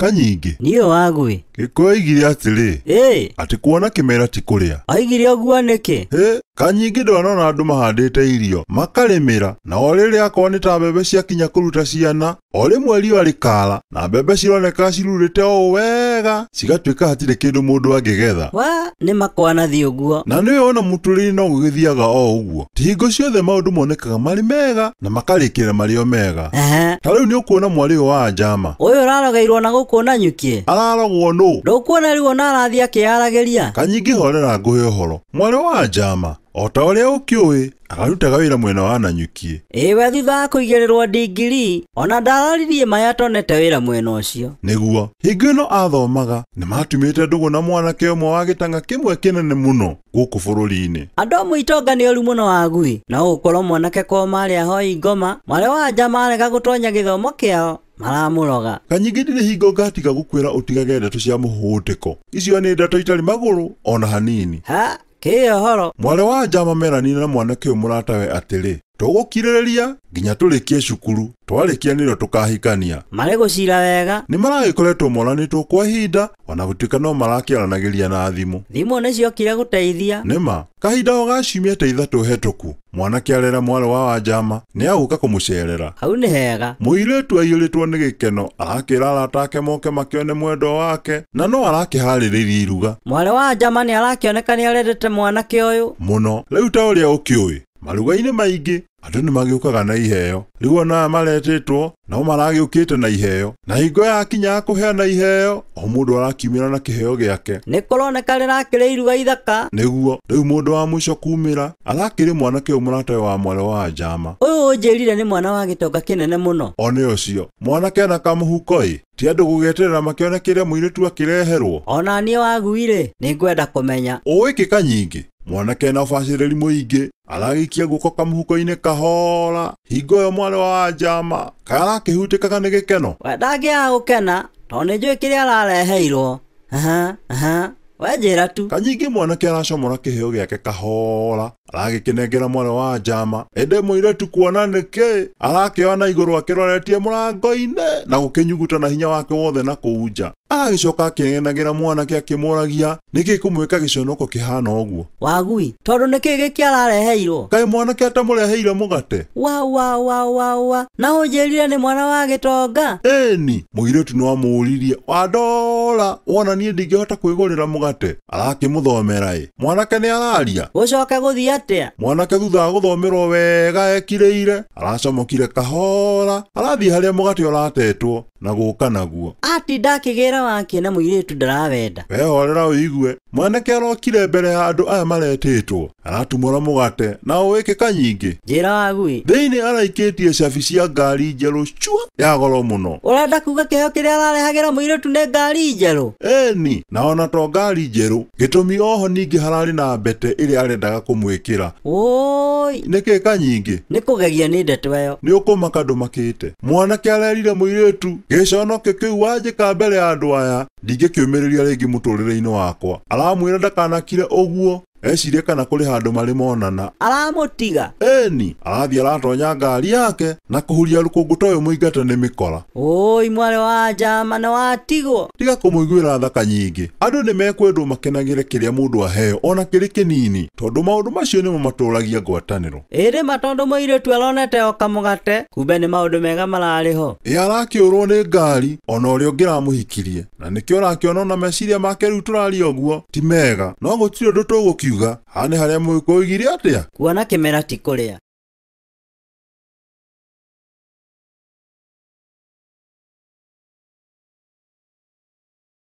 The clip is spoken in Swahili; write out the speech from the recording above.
kanyingä niä wagwä gä kå yaigire atĩrĩ ĩ atĩ kuona kĩmera ti kũrĩa aigire ũguo neke hĩ kanyingĩ ndonona andũ mahandĩte irio makarĩmĩra na o rĩrĩa akorwo nĩ ta mbembe ciakinya kũruta ciana o rĩmwe riũa rĩkaara na mbembe cironeka cirurĩte ũũ wega cigatuĩka hatirĩ kĩndũ mũndũ angĩgetha wa nĩ makwanathiĩ ũguo na nĩũĩ ona mũtũrĩre no gũgĩthiaga o ũguo ti hingo ciothe maũndũ monekaga marĩ mega na makarĩkĩra marĩ o mega ta rĩu nĩ ũkuona mwarĩ ũyũ wa njama ũyũ ũrarogeirwo na gũkũna nyukie ararogwo nũ ndũkuona rĩu ona arathiĩ akĩharagĩria kanyingĩ horera ngũhe ũhoro mwarĩ wa njama o ta ũrĩa ũkĩũĩ akarutaga wĩra mwena wa ananyukie ĩwe thutha wa kũigĩrĩrwo ndingiri ona ndararirie maya atonete wĩra mwena ũcio nĩguo hingo ĩno athomaga nĩ matumĩte ndũgũ na mwanake ũmwe wa gĩtanga kĩmwe kĩnene mũno gũkũ bũrũri-inĩ andũ amwe itonga nĩ ũru mũno wagui no gũkorwo mwanake kwao marĩ hoi ngoma marĩ wa nja marega gũtonya gĩthomo kĩao maramũroga kanyingĩ ndirĩ hingo ngatiga gũkwĩra ũtigage ndeto cia mũhũtĩko icio nĩ ndeto itarĩ magũrũ ona hanini ha kä horo mwarĩ wa njama meranine na mwanake å yå we ratawe tũgũkirĩrĩria nginya tũrĩkie cukuru twarĩkia nĩrĩo tukahikania marĩ gũcira wega ni maragĩkoretwo monanitwo kwa ihinda na gũtuĩka no marakĩaranagĩria na thimũ thimũ nĩ ciokire gũteithia ma kahinda o ga ciumia ta ithatũ hetũku mwanake arera mwarĩ wa wanjama nĩ agũka kũmũceerera hau nĩ hega mũirĩtu aiyũrĩtwo nĩ gĩkeno arakĩra arata ake moke makĩone mwendo wake na no arakĩharĩrĩria iruga mwarĩ wa njama nĩ arakĩoneka nĩ arendete mwanake ũyũ mũno rĩu ta ũrĩa ũkĩũĩ maruga-inĩ maingĩ andũ nĩ magĩũkaga na iheo rĩu onaa maretĩtwo no maragĩũkĩte na iheo na hingo kinya ya kũheana iheo o mũndũ arakiumĩra na kĩheo gĩake nĩ kũroneka rĩrakĩrĩ iruga ithaka nĩguo rĩu mũndũ wa mũico kuumĩra arakĩrĩ mwanake ũyũ mũratawe wa mwarĩ wa njama ũyũ ũnjĩrire nĩ mwana wa gĩtonga kĩnene mũno o nĩ ũcio mwanake na kamũhuko-ĩ ti andũ gũgĩeterera makĩone kĩrĩa mũirĩtu akĩreherwo ona niĩ waguirĩ nĩ ngwenda kũmenya ũĩkĩka nyingĩ mwanake na ũbacĩrĩri mũingĩ aragĩikia guoko kamũhuko-inĩ kahoora hingo ĩyo mwarĩ wa njama kaĩ arakĩhutĩkaga nĩ gĩkeno we ndangĩaga gũkena tondũ nĩ njũĩ kĩrĩa arareheirwo we njĩra tu kanyingĩ mwanake aracomora kĩheo gĩake kahoora aragikinengera mwana wa njama ende muiretu kuona niki arakiona iguru akiroretie murango-ini na gukinyuguta na hinya wake wothe na kuunja aragicoka akinengagira mwanake akimuragia niki kumwika gicionoko kihana uguo wagui tondu niki giki arareheirwo kai mwanake atamureheire mugate wawawawawa na ujirire ni mwana wa gitonga eni muiretu ni wamuuririe wandora wona nie ndingihota kwigurira mugate arakimuthomera i mwanake ni araria ucoke guthia atia mwanake thutha wa gũthomerwo wega ekirĩire aracomokire kahora arathiĩ harĩa mũgate ũratetwo na guka naguo ati akigira wake na muiritu ndarawenda wehorera ũigue mwanake arokire mbere ya andu aya maretitwo aratumũra mugate na uwikika nyingi njira wagui thiini araikitie cabi cia ngari njerũ cua ya goro muno urenda kuga kiheo kĩrĩa ararehagira mũirĩtu nĩ ngari njeru eni na ona to ngari njerũ gitumi oho ningi harari na mbete ĩrĩa arendaga kumwikira oi niki ka nyingi nikugegia ni ndeto eyo ni ukumaka ndumakite mwanake arerire mũirĩtu giconokio kĩu wanjĩka mbere ya andũ aya ndingĩkĩũmĩrĩria rĩngĩ mũtũũrĩre-inĩ wakwa aramwĩra ndakanakire ũguo ecirie kana kũrĩ handũ marĩ monana aramũtiga tiga ĩni arathiĩ aratonya ngari yake na kũhuria rũkũngũ ta ũyũ mũingate nĩ mĩkora ũũi mwarĩ wa njama nĩ watigwo tiga kũmũiguĩra thaka nyingĩ andũ nĩ mekwendwo makenagä re a aheo ona kä rä kĩnini tondũ maũndũ macio nĩmo matũũragia ngwatanĩro ngwatanä ro ĩrĩ ma tondå mũirĩtu aronete o kamũgate kumbe nĩ maũndũ mega mararĩ ho ĩ arakĩ nĩ ngari ona na ũrĩa ũngĩramũhikirie na ngä ramå na meciria make rä u ti mega no gũtirĩ ũndũ å akiuga hane harĩa mũgũigire atĩa kuona kĩmera ti kũrĩa